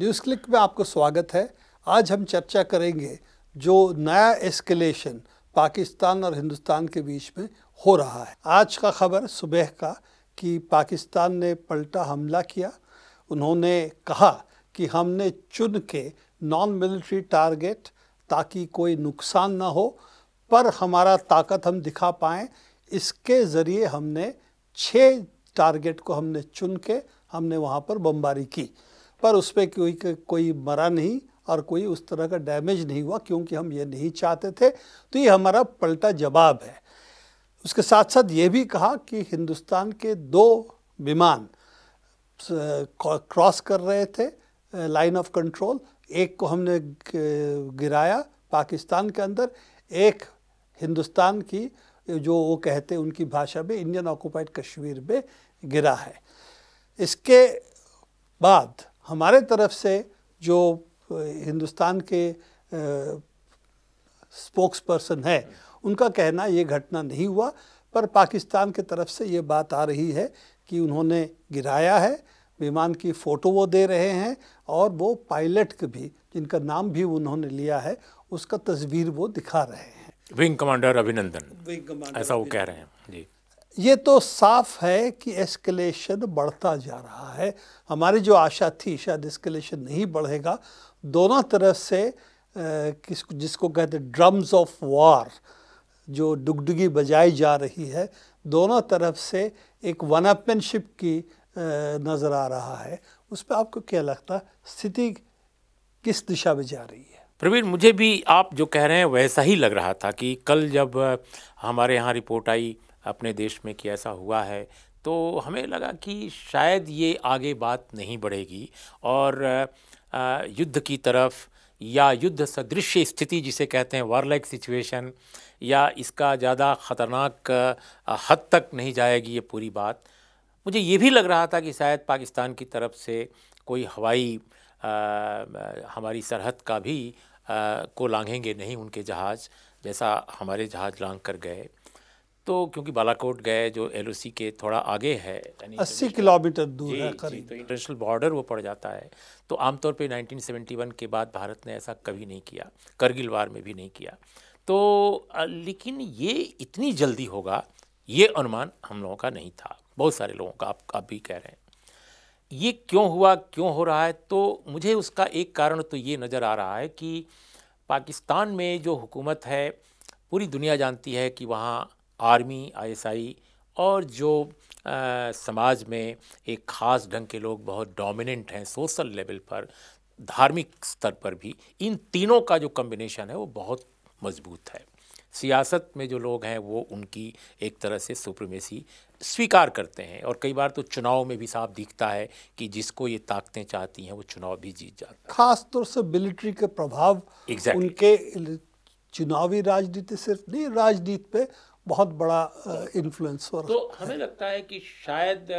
News click में आपको स्वागत है आज हम चर्चा करेंगे जो नया एस्केलेशन पाकिस्तान और हिंदुस्तान के बीच में हो रहा है आज का खबर सुबह का कि पाकिस्तान ने पलटा हमला किया उन्होंने कहा कि हमने चुन के नॉन मिलिट्री टारगेट ताकि कोई नुकसान ना हो पर हमारा ताकत हम दिखा पाएँ इसके ज़रिए हमने छः टारगेट को हमने चुन के हमने वहाँ पर बमबारी की पर उस पर कोई कोई मरा नहीं और कोई उस तरह का डैमेज नहीं हुआ क्योंकि हम ये नहीं चाहते थे तो ये हमारा पलटा जवाब है उसके साथ साथ ये भी कहा कि हिंदुस्तान के दो विमान क्रॉस कर रहे थे लाइन ऑफ कंट्रोल एक को हमने गिराया पाकिस्तान के अंदर एक हिंदुस्तान की जो वो कहते हैं उनकी भाषा में इंडियन ऑक्यूपाइड कश्मीर में गिरा है इसके बाद हमारे तरफ से जो हिंदुस्तान के स्पोक्स पर्सन है उनका कहना ये घटना नहीं हुआ पर पाकिस्तान के तरफ से ये बात आ रही है कि उन्होंने गिराया है विमान की फ़ोटो वो दे रहे हैं और वो पायलट के भी जिनका नाम भी उन्होंने लिया है उसका तस्वीर वो दिखा रहे हैं wing commander Abhinandan wing commander ऐसा वो कह रहे हैं जी ये तो साफ है कि एस्केलेशन बढ़ता जा रहा है हमारी जो आशा थी शायद एस्केलेशन नहीं बढ़ेगा दोनों तरफ से किस जिसको कहते ड्रम्स ऑफ वॉर जो डुगडुगी बजाई जा रही है दोनों तरफ से एक अपमैनशिप की नज़र आ रहा है उस पर आपको क्या लगता है स्थिति किस दिशा में जा रही है प्रवीण मुझे भी आप जो कह रहे हैं वैसा ही लग रहा था कि कल जब हमारे यहाँ रिपोर्ट आई अपने देश में कि ऐसा हुआ है तो हमें लगा कि शायद ये आगे बात नहीं बढ़ेगी और युद्ध की तरफ या युद्ध सदृश स्थिति जिसे कहते हैं वारलाइक सिचुएशन या इसका ज़्यादा ख़तरनाक हद तक नहीं जाएगी ये पूरी बात मुझे ये भी लग रहा था कि शायद पाकिस्तान की तरफ से कोई हवाई आ, हमारी सरहद का भी आ, को लांघेंगे नहीं उनके जहाज़ जैसा हमारे जहाज़ लांघ कर गए तो क्योंकि बालाकोट गए जो एल के थोड़ा आगे है अस्सी किलोमीटर दूर है करीब तो इंटरनेशनल बॉर्डर वो पड़ जाता है तो आमतौर पे 1971 के बाद भारत ने ऐसा कभी नहीं किया करगिल वार में भी नहीं किया तो लेकिन ये इतनी जल्दी होगा ये अनुमान हम लोगों का नहीं था बहुत सारे लोगों का आप आप भी कह रहे हैं ये क्यों हुआ क्यों हो रहा है तो मुझे उसका एक कारण तो ये नज़र आ रहा है कि पाकिस्तान में जो हुकूमत है पूरी दुनिया जानती है कि वहाँ आर्मी आईएसआई और जो आ, समाज में एक ख़ास ढंग के लोग बहुत डोमिनेंट हैं सोशल लेवल पर धार्मिक स्तर पर भी इन तीनों का जो कम्बिनेशन है वो बहुत मजबूत है सियासत में जो लोग हैं वो उनकी एक तरह से सुप्रीमेसी स्वीकार करते हैं और कई बार तो चुनाव में भी साफ दिखता है कि जिसको ये ताकतें चाहती हैं वो चुनाव भी जीत जाता है खास तौर से मिलिट्री के प्रभाव exactly. उनके चुनावी राजनीति सिर्फ नहीं राजनीति पे बहुत बड़ा इन्फ्लुएंस हो रहा तो हमें लगता है कि शायद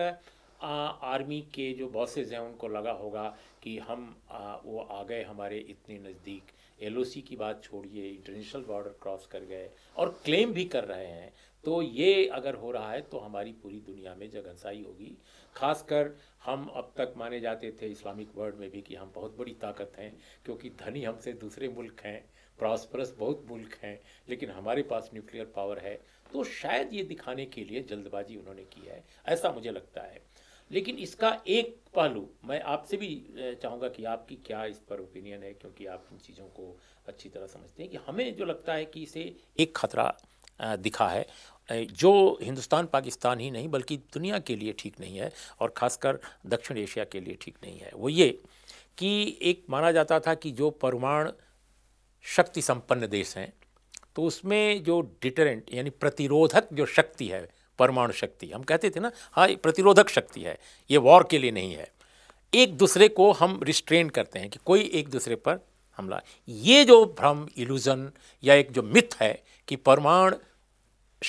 आ, आर्मी के जो बॉसेज हैं उनको लगा होगा कि हम आ, वो आ गए हमारे इतने नज़दीक एल की बात छोड़िए इंटरनेशनल बॉर्डर क्रॉस कर गए और क्लेम भी कर रहे हैं तो ये अगर हो रहा है तो हमारी पूरी दुनिया में जगनसाई होगी खासकर हम अब तक माने जाते थे इस्लामिक वर्ल्ड में भी कि हम बहुत बड़ी ताकत हैं क्योंकि धनी हमसे दूसरे मुल्क हैं प्रॉस्परस बहुत मुल्क हैं लेकिन हमारे पास न्यूक्लियर पावर है तो शायद ये दिखाने के लिए जल्दबाजी उन्होंने की है ऐसा मुझे लगता है लेकिन इसका एक पहलू मैं आपसे भी चाहूँगा कि आपकी क्या इस पर ओपिनियन है क्योंकि आप इन चीज़ों को अच्छी तरह समझते हैं कि हमें जो लगता है कि इसे एक खतरा दिखा है जो हिंदुस्तान पाकिस्तान ही नहीं बल्कि दुनिया के लिए ठीक नहीं है और ख़ासकर दक्षिण एशिया के लिए ठीक नहीं है वो ये कि एक माना जाता था कि जो परमाणु शक्ति संपन्न देश हैं तो उसमें जो डिटरेंट यानी प्रतिरोधक जो शक्ति है परमाणु शक्ति हम कहते थे ना हाँ प्रतिरोधक शक्ति है ये वॉर के लिए नहीं है एक दूसरे को हम रिस्ट्रेन करते हैं कि कोई एक दूसरे पर हमला ये जो भ्रम इल्यूज़न या एक जो मिथ है कि परमाणु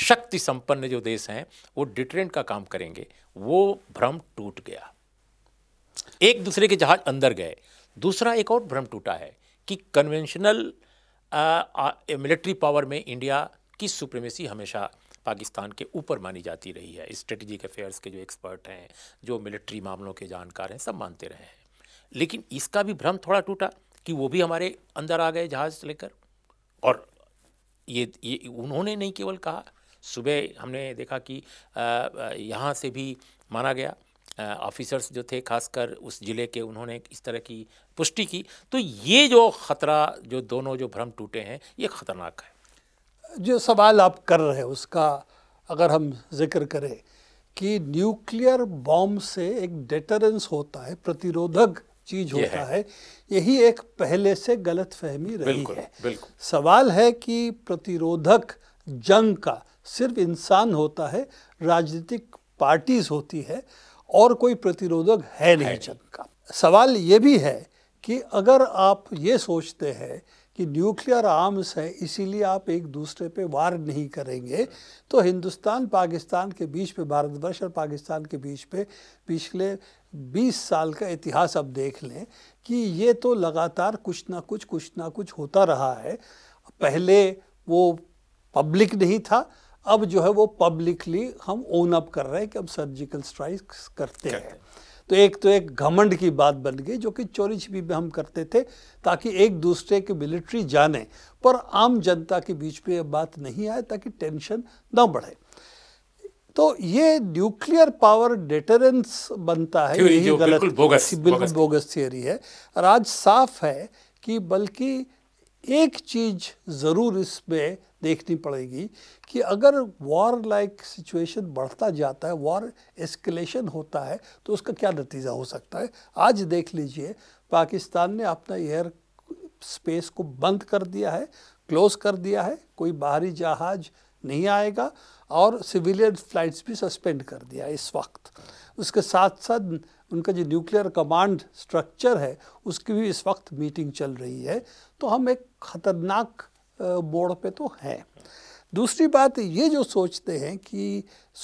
शक्ति संपन्न जो देश हैं वो डिटरेंट का काम करेंगे वो भ्रम टूट गया एक दूसरे के जहाज अंदर गए दूसरा एक और भ्रम टूटा है कि कन्वेंशनल मिलिट्री पावर में इंडिया की सुप्रीमेसी हमेशा पाकिस्तान के ऊपर मानी जाती रही है स्ट्रेटजिक अफेयर्स के जो एक्सपर्ट हैं जो मिलिट्री मामलों के जानकार हैं सब मानते रहे हैं लेकिन इसका भी भ्रम थोड़ा टूटा कि वो भी हमारे अंदर आ गए जहाज़ लेकर और ये ये उन्होंने नहीं केवल कहा सुबह हमने देखा कि यहाँ से भी माना गया ऑफिसर्स जो थे खासकर उस ज़िले के उन्होंने इस तरह की पुष्टि की तो ये जो ख़तरा जो दोनों जो भ्रम टूटे हैं ये ख़तरनाक है जो सवाल आप कर रहे हैं उसका अगर हम जिक्र करें कि न्यूक्लियर बॉम्ब से एक डेटरेंस होता है प्रतिरोधक चीज होता है।, है यही एक पहले से गलत फहमी रही बिल्कुल, है बिल्कुल। सवाल है कि प्रतिरोधक जंग का सिर्फ इंसान होता है राजनीतिक पार्टीज होती है और कोई प्रतिरोधक है नहीं जंग का सवाल ये भी है कि अगर आप ये सोचते हैं कि न्यूक्लियर आर्म्स है इसीलिए आप एक दूसरे पे वार नहीं करेंगे तो हिंदुस्तान पाकिस्तान के बीच पे भारतवर्ष और पाकिस्तान के बीच पे पिछले 20 साल का इतिहास अब देख लें कि ये तो लगातार कुछ ना कुछ कुछ ना कुछ होता रहा है पहले वो पब्लिक नहीं था अब जो है वो पब्लिकली हम ओन अप कर रहे हैं कि हम सर्जिकल स्ट्राइक करते हैं तो एक तो एक घमंड की बात बन गई जो कि चोरी छिपी में हम करते थे ताकि एक दूसरे के मिलिट्री जाने पर आम जनता के बीच में ये बात नहीं आए ताकि टेंशन ना बढ़े तो ये न्यूक्लियर पावर डेटरेंस बनता है यही गलत बिल्कुल बोगस, बोगस, बोगस थियरी है और आज साफ है कि बल्कि एक चीज़ ज़रूर इसमें देखनी पड़ेगी कि अगर वॉर लाइक सिचुएशन बढ़ता जाता है वॉर एस्केलेशन होता है तो उसका क्या नतीजा हो सकता है आज देख लीजिए पाकिस्तान ने अपना एयर स्पेस को बंद कर दिया है क्लोज कर दिया है कोई बाहरी जहाज़ नहीं आएगा और सिविलियन फ्लाइट्स भी सस्पेंड कर दिया इस वक्त उसके साथ साथ उनका जो न्यूक्लियर कमांड स्ट्रक्चर है उसकी भी इस वक्त मीटिंग चल रही है तो हम एक ख़तरनाक बोर्ड पे तो हैं दूसरी बात ये जो सोचते हैं कि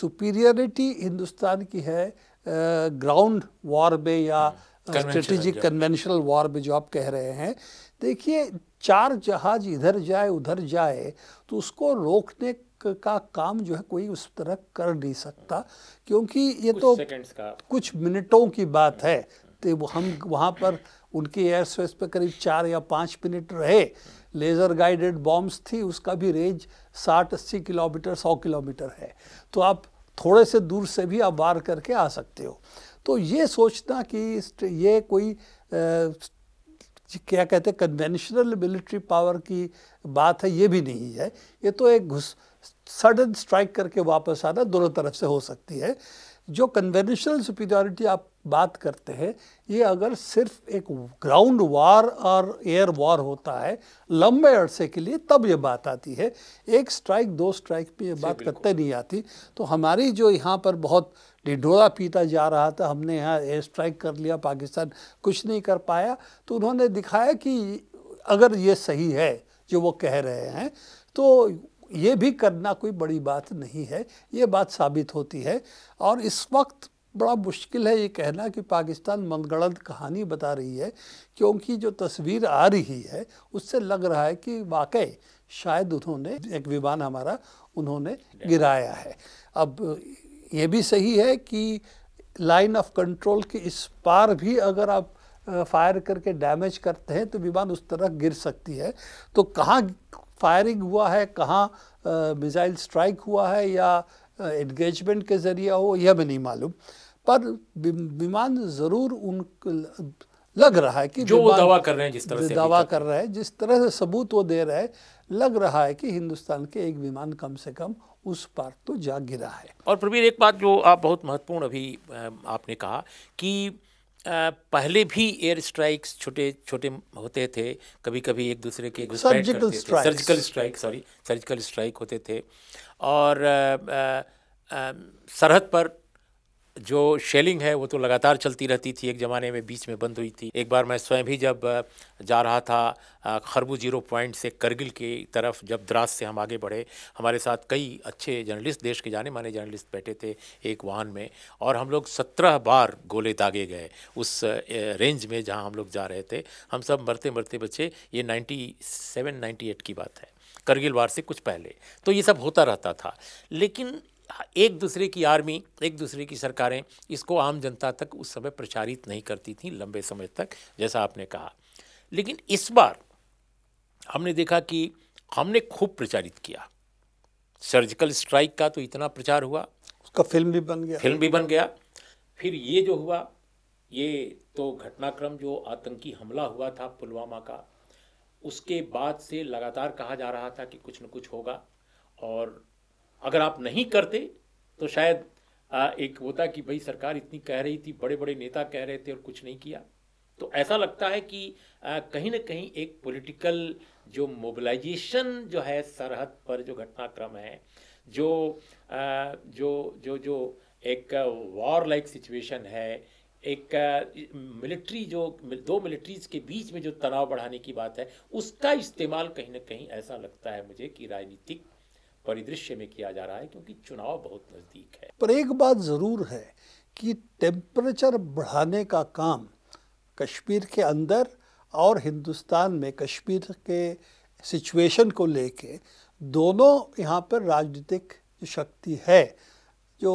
सुपीरियरिटी हिंदुस्तान की है ग्राउंड वॉर में या स्ट्रेटेजिक कन्वेंशनल वॉर में जो आप कह रहे हैं देखिए चार जहाज इधर जाए उधर जाए तो उसको रोकने का काम जो है कोई उस तरह कर नहीं सकता क्योंकि ये तो कुछ मिनटों की बात है तो हम वहाँ पर उनके एयर स्पेस पर करीब चार या पाँच मिनट रहे लेज़र गाइडेड बॉम्ब्स थी उसका भी रेंज साठ अस्सी किलोमीटर सौ किलोमीटर है तो आप थोड़े से दूर से भी आप वार करके आ सकते हो तो ये सोचना कि ये कोई क्या कहते हैं कन्वेंशनल मिलिट्री पावर की बात है ये भी नहीं है ये तो एक घुस सडन स्ट्राइक करके वापस आना दोनों तरफ से हो सकती है जो कन्वेंशनल सुपीरियॉरिटी आप बात करते हैं ये अगर सिर्फ एक ग्राउंड वार और एयर वॉर होता है लंबे अरसे के लिए तब ये बात आती है एक स्ट्राइक दो स्ट्राइक पे ये बात करते नहीं आती तो हमारी जो यहाँ पर बहुत ढिढोरा पीता जा रहा था हमने यहाँ एयर स्ट्राइक कर लिया पाकिस्तान कुछ नहीं कर पाया तो उन्होंने दिखाया कि अगर ये सही है जो वो कह रहे हैं तो ये भी करना कोई बड़ी बात नहीं है ये बात साबित होती है और इस वक्त बड़ा मुश्किल है ये कहना कि पाकिस्तान मनगढ़ंत कहानी बता रही है क्योंकि जो तस्वीर आ रही है उससे लग रहा है कि वाकई शायद उन्होंने एक विमान हमारा उन्होंने गिराया है अब ये भी सही है कि लाइन ऑफ कंट्रोल के इस पार भी अगर आप फायर करके डैमेज करते हैं तो विमान उस तरह गिर सकती है तो कहाँ फायरिंग हुआ है कहाँ मिज़ाइल स्ट्राइक हुआ है या एंगेजमेंट के ज़रिए हो यह भी नहीं मालूम पर विमान ज़रूर उन लग रहा है कि जो वो दावा कर रहे हैं जिस तरह से दावा कर रहे हैं जिस तरह से सबूत वो दे रहे हैं लग रहा है कि हिंदुस्तान के एक विमान कम से कम उस पार तो जा गिरा है और प्रवीर एक बात जो आप बहुत महत्वपूर्ण अभी आपने कहा कि पहले भी एयर स्ट्राइक्स छोटे छोटे होते थे कभी कभी एक दूसरे के surgical strike surgical strike sorry surgical strike होते थे और सरहद पर जो शेलिंग है वो तो लगातार चलती रहती थी एक ज़माने में बीच में बंद हुई थी एक बार मैं स्वयं भी जब जा रहा था खरबू जीरो पॉइंट से करगिल की तरफ जब द्रास से हम आगे बढ़े हमारे साथ कई अच्छे जर्नलिस्ट देश के जाने माने जर्नलिस्ट बैठे थे एक वाहन में और हम लोग सत्रह बार गोले दागे गए उस रेंज में जहाँ हम लोग जा रहे थे हम सब मरते मरते बच्चे ये नाइन्टी सेवन नाइन्टी एट की बात है करगिल वार से कुछ पहले तो ये सब होता रहता था लेकिन एक दूसरे की आर्मी एक दूसरे की सरकारें इसको आम जनता तक उस समय प्रचारित नहीं करती थी लंबे समय तक जैसा आपने कहा लेकिन इस बार हमने देखा कि हमने खूब प्रचारित किया सर्जिकल स्ट्राइक का तो इतना प्रचार हुआ उसका फिल्म भी बन गया फिल्म भी बन गया फिर ये जो हुआ ये तो घटनाक्रम जो आतंकी हमला हुआ था पुलवामा का उसके बाद से लगातार कहा जा रहा था कि कुछ न कुछ होगा और अगर आप नहीं करते तो शायद आ, एक होता कि भाई सरकार इतनी कह रही थी बड़े बड़े नेता कह रहे थे और कुछ नहीं किया तो ऐसा लगता है कि आ, कहीं ना कहीं एक पॉलिटिकल जो मोबिलाइजेशन जो है सरहद पर जो घटनाक्रम है जो आ, जो जो जो एक वॉर लाइक सिचुएशन है एक मिलिट्री जो दो मिलिट्रीज के बीच में जो तनाव बढ़ाने की बात है उसका इस्तेमाल कहीं ना कहीं ऐसा लगता है मुझे कि राजनीतिक परिदृश्य में किया जा रहा है क्योंकि चुनाव बहुत नज़दीक है पर एक बात ज़रूर है कि टेम्परेचर बढ़ाने का काम कश्मीर के अंदर और हिंदुस्तान में कश्मीर के सिचुएशन को लेके दोनों यहाँ पर राजनीतिक शक्ति है जो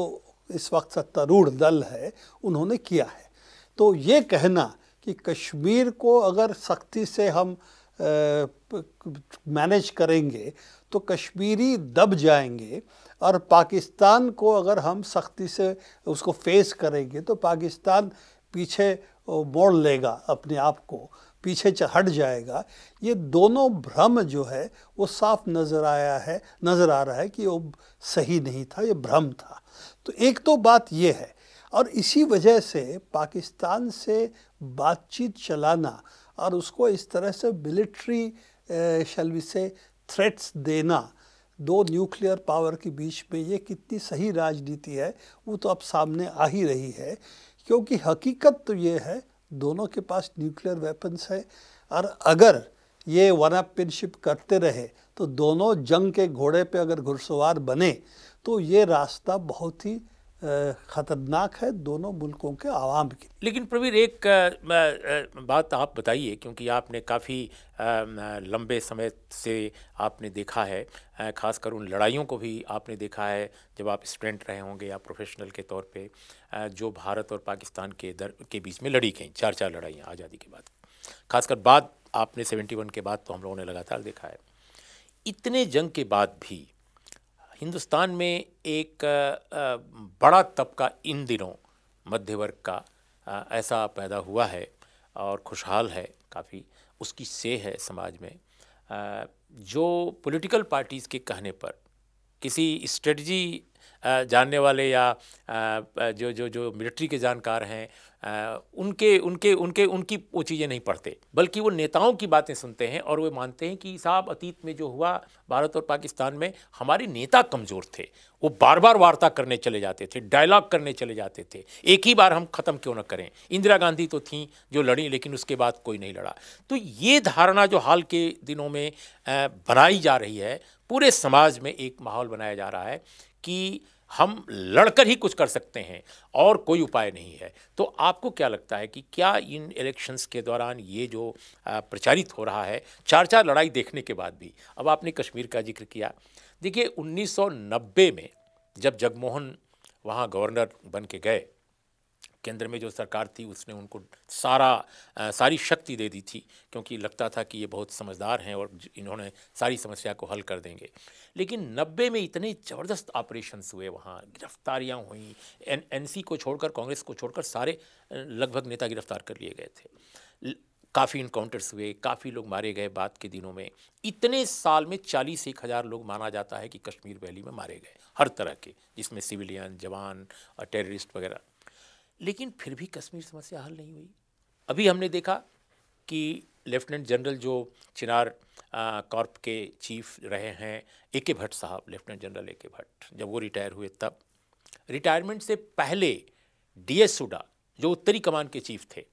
इस वक्त सत्तारूढ़ दल है उन्होंने किया है तो ये कहना कि कश्मीर को अगर सख्ती से हम मैनेज करेंगे तो कश्मीरी दब जाएंगे और पाकिस्तान को अगर हम सख्ती से उसको फेस करेंगे तो पाकिस्तान पीछे मोड़ लेगा अपने आप को पीछे हट जाएगा ये दोनों भ्रम जो है वो साफ नज़र आया है नज़र आ रहा है कि वो सही नहीं था ये भ्रम था तो एक तो बात ये है और इसी वजह से पाकिस्तान से बातचीत चलाना और उसको इस तरह से मिलिट्री शलवी से थ्रेट्स देना दो न्यूक्लियर पावर के बीच में ये कितनी सही राजनीति है वो तो अब सामने आ ही रही है क्योंकि हकीकत तो ये है दोनों के पास न्यूक्लियर वेपन्स है और अगर ये वन अपनशिप करते रहे तो दोनों जंग के घोड़े पे अगर घुड़सवार बने तो ये रास्ता बहुत ही ख़तरनाक है दोनों मुल्कों के आवाम के लेकिन प्रवीर एक बात आप बताइए क्योंकि आपने काफ़ी लंबे समय से आपने देखा है खासकर उन लड़ाइयों को भी आपने देखा है जब आप स्टूडेंट रहे होंगे या प्रोफेशनल के तौर पे जो भारत और पाकिस्तान के दर के बीच में लड़ी गई चार चार लड़ाइयाँ आज़ादी के बाद खासकर बाद आपने सेवेंटी वन के बाद तो हम लोगों ने लगातार देखा है इतने जंग के बाद भी हिंदुस्तान में एक बड़ा तबका इन दिनों मध्य वर्ग का ऐसा पैदा हुआ है और खुशहाल है काफ़ी उसकी से है समाज में जो पॉलिटिकल पार्टीज़ के कहने पर किसी स्ट्रेटजी जानने वाले या जो जो जो मिलिट्री के जानकार हैं उनके उनके उनके उनकी वो चीज़ें नहीं पढ़ते बल्कि वो नेताओं की बातें सुनते हैं और वो मानते हैं कि साहब अतीत में जो हुआ भारत और पाकिस्तान में हमारे नेता कमज़ोर थे वो बार बार वार्ता करने चले जाते थे डायलॉग करने चले जाते थे एक ही बार हम ख़त्म क्यों ना करें इंदिरा गांधी तो थी जो लड़ी लेकिन उसके बाद कोई नहीं लड़ा तो ये धारणा जो हाल के दिनों में बनाई जा रही है पूरे समाज में एक माहौल बनाया जा रहा है कि हम लड़कर ही कुछ कर सकते हैं और कोई उपाय नहीं है तो आपको क्या लगता है कि क्या इन इलेक्शंस के दौरान ये जो प्रचारित हो रहा है चार चार लड़ाई देखने के बाद भी अब आपने कश्मीर का जिक्र किया देखिए 1990 में जब जगमोहन वहाँ गवर्नर बन के गए केंद्र में जो सरकार थी उसने उनको सारा आ, सारी शक्ति दे दी थी क्योंकि लगता था कि ये बहुत समझदार हैं और इन्होंने सारी समस्या को हल कर देंगे लेकिन नब्बे में इतने ज़बरदस्त ऑपरेशन हुए वहाँ गिरफ्तारियाँ हुई एन एन सी को छोड़कर कांग्रेस को छोड़कर सारे लगभग नेता गिरफ्तार कर लिए गए थे काफ़ी इनकाउंटर्स हुए काफ़ी लोग मारे गए बाद के दिनों में इतने साल में चालीस एक हज़ार लोग माना जाता है कि कश्मीर वैली में मारे गए हर तरह के जिसमें सिविलियन जवान और टेररिस्ट वगैरह लेकिन फिर भी कश्मीर समस्या हल नहीं हुई अभी हमने देखा कि लेफ्टिनेंट जनरल जो चिनार कॉर्प के चीफ रहे हैं ए के भट्ट साहब लेफ्टिनेंट जनरल ए के भट्ट जब वो रिटायर हुए तब रिटायरमेंट से पहले डी एस सुडा जो उत्तरी कमान के चीफ थे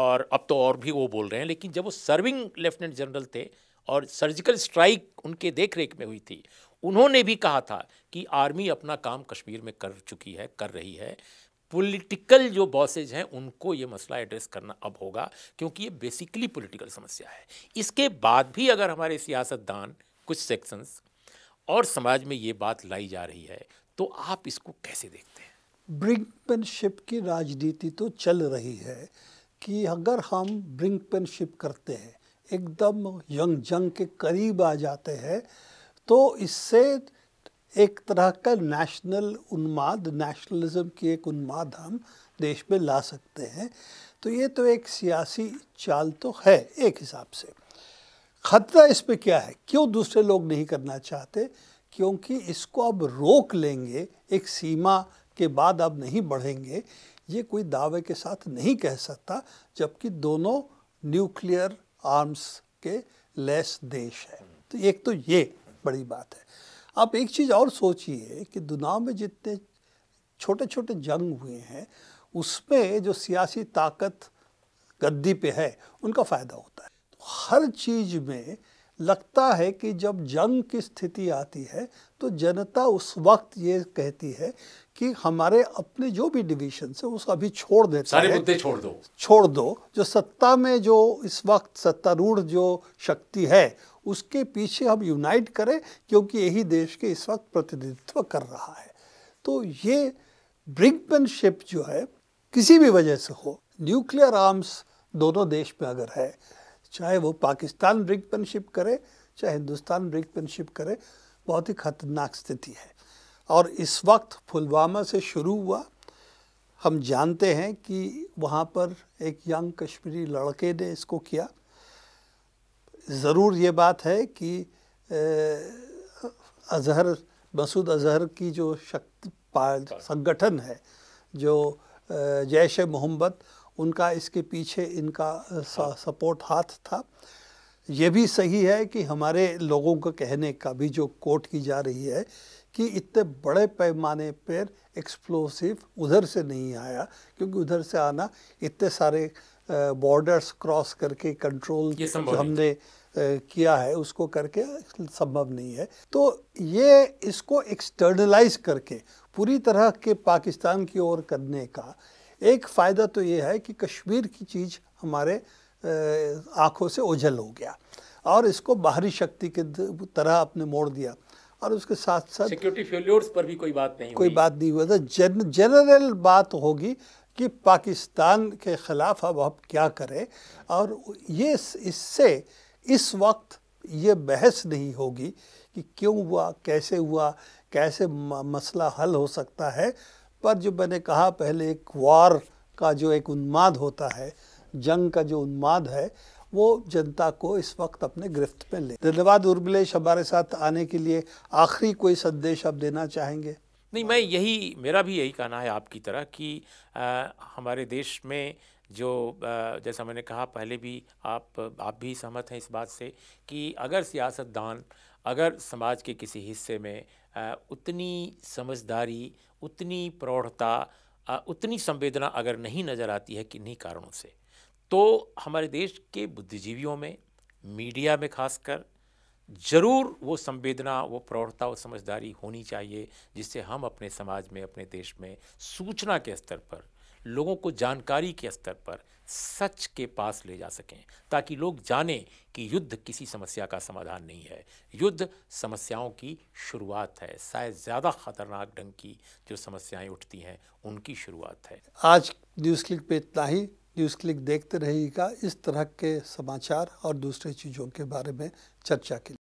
और अब तो और भी वो बोल रहे हैं लेकिन जब वो सर्विंग लेफ्टिनेंट जनरल थे और सर्जिकल स्ट्राइक उनके देख रेख में हुई थी उन्होंने भी कहा था कि आर्मी अपना काम कश्मीर में कर चुकी है कर रही है पॉलिटिकल जो बॉसेज हैं उनको ये मसला एड्रेस करना अब होगा क्योंकि ये बेसिकली पॉलिटिकल समस्या है इसके बाद भी अगर हमारे सियासतदान कुछ सेक्शंस और समाज में ये बात लाई जा रही है तो आप इसको कैसे देखते हैं ब्रिंकमैनशिप की राजनीति तो चल रही है कि अगर हम ब्रिंकमैनशिप करते हैं एकदम यंग जंग के करीब आ जाते हैं तो इससे एक तरह का नेशनल उन्माद नेशनलिज्म की एक उन्माद हम देश में ला सकते हैं तो ये तो एक सियासी चाल तो है एक हिसाब से ख़तरा इसमें क्या है क्यों दूसरे लोग नहीं करना चाहते क्योंकि इसको अब रोक लेंगे एक सीमा के बाद अब नहीं बढ़ेंगे ये कोई दावे के साथ नहीं कह सकता जबकि दोनों न्यूक्लियर आर्म्स के लेस देश हैं तो एक तो ये बड़ी बात है आप एक चीज़ और सोचिए कि दुनिया में जितने छोटे छोटे जंग हुए हैं उसमें जो सियासी ताकत गद्दी पे है उनका फ़ायदा होता है तो हर चीज़ में लगता है कि जब जंग की स्थिति आती है तो जनता उस वक्त ये कहती है कि हमारे अपने जो भी डिवीजन है उसको अभी छोड़ देते सारे मुद्दे छोड़ दो छोड़ दो जो सत्ता में जो इस वक्त सत्तारूढ़ जो शक्ति है उसके पीछे हम यूनाइट करें क्योंकि यही देश के इस वक्त प्रतिनिधित्व कर रहा है तो ये ब्रिगमैनशिप जो है किसी भी वजह से हो न्यूक्लियर आर्म्स दोनों देश में अगर है चाहे वो पाकिस्तान ब्रिगमैनशिप करे चाहे हिंदुस्तान ब्रिगमैनशिप करे बहुत ही खतरनाक स्थिति है और इस वक्त पुलवामा से शुरू हुआ हम जानते हैं कि वहाँ पर एक यंग कश्मीरी लड़के ने इसको किया ज़रूर ये बात है कि अजहर मसूद अजहर की जो शक्ति संगठन है जो जैश मोहम्मद उनका इसके पीछे इनका हाँ। सपोर्ट हाथ था ये भी सही है कि हमारे लोगों को कहने का भी जो कोट की जा रही है कि इतने बड़े पैमाने पर एक्सप्लोसिव उधर से नहीं आया क्योंकि उधर से आना इतने सारे बॉर्डर्स क्रॉस करके कंट्रोल हमने किया है उसको करके संभव नहीं है तो ये इसको एक्सटर्नलाइज करके पूरी तरह के पाकिस्तान की ओर करने का एक फ़ायदा तो ये है कि कश्मीर की चीज़ हमारे आँखों से ओझल हो गया और इसको बाहरी शक्ति के तरह आपने मोड़ दिया और उसके साथ साथ सिक्योरिटी फेल्योर्स पर भी कोई बात नहीं कोई बात नहीं हुआ था जन, जनरल बात होगी कि पाकिस्तान के ख़िलाफ़ अब आप क्या करें और ये इससे इस वक्त ये बहस नहीं होगी कि क्यों हुआ कैसे हुआ कैसे मसला हल हो सकता है पर जो मैंने कहा पहले एक वार का जो एक उन्माद होता है जंग का जो उन्माद है वो जनता को इस वक्त अपने गिरफ्त में ले धन्यवाद उर्मिलेश हमारे साथ आने के लिए आखिरी कोई संदेश आप देना चाहेंगे नहीं मैं यही मेरा भी यही कहना है आपकी तरह कि आ, हमारे देश में जो जैसा मैंने कहा पहले भी आप आप भी सहमत हैं इस बात से कि अगर सियासतदान अगर समाज के किसी हिस्से में उतनी समझदारी उतनी प्रौढ़ता उतनी संवेदना अगर नहीं नज़र आती है किन्हीं कारणों से तो हमारे देश के बुद्धिजीवियों में मीडिया में खासकर ज़रूर वो संवेदना वो प्रौढ़ता और समझदारी होनी चाहिए जिससे हम अपने समाज में अपने देश में सूचना के स्तर पर लोगों को जानकारी के स्तर पर सच के पास ले जा सकें ताकि लोग जानें कि युद्ध किसी समस्या का समाधान नहीं है युद्ध समस्याओं की शुरुआत है शायद ज़्यादा ख़तरनाक ढंग की जो समस्याएं उठती हैं उनकी शुरुआत है आज न्यूज़ क्लिक पे इतना ही न्यूज़ क्लिक देखते रहिएगा इस तरह के समाचार और दूसरे चीज़ों के बारे में चर्चा के लिए